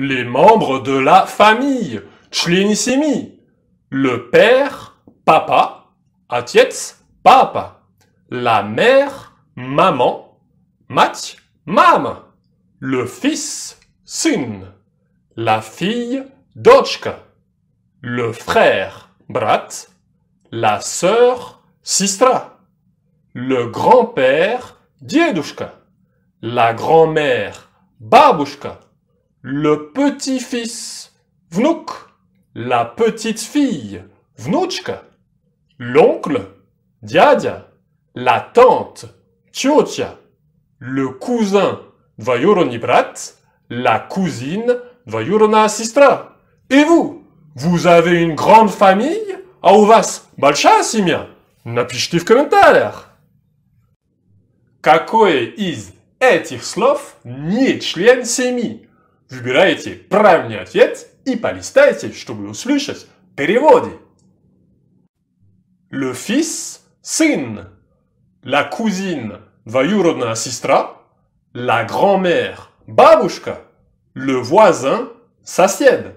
Les membres de la famille Chlinissimi Le père, papa, atietz, papa. La mère, maman, Mat, mam. Le fils, syn. La fille, dochka. Le frère, brat. La sœur, sistra. Le grand-père, diedushka. La grand-mère, babushka, le petit-fils, vnuk, la petite-fille, vnouchka, l'oncle, diadia, la tante, tchotcha, le cousin, brat, la cousine, Dvayurona sistra. Et vous, vous avez une grande famille А у simia si семья? Напишите в этих слов не член семьи. Выбирайте правильный ответ и полистайте, чтобы услышать переводы. Le fils, сын. La cousine, двоюродная сестра. La grand-mère, бабушка. Le voisin, сосед.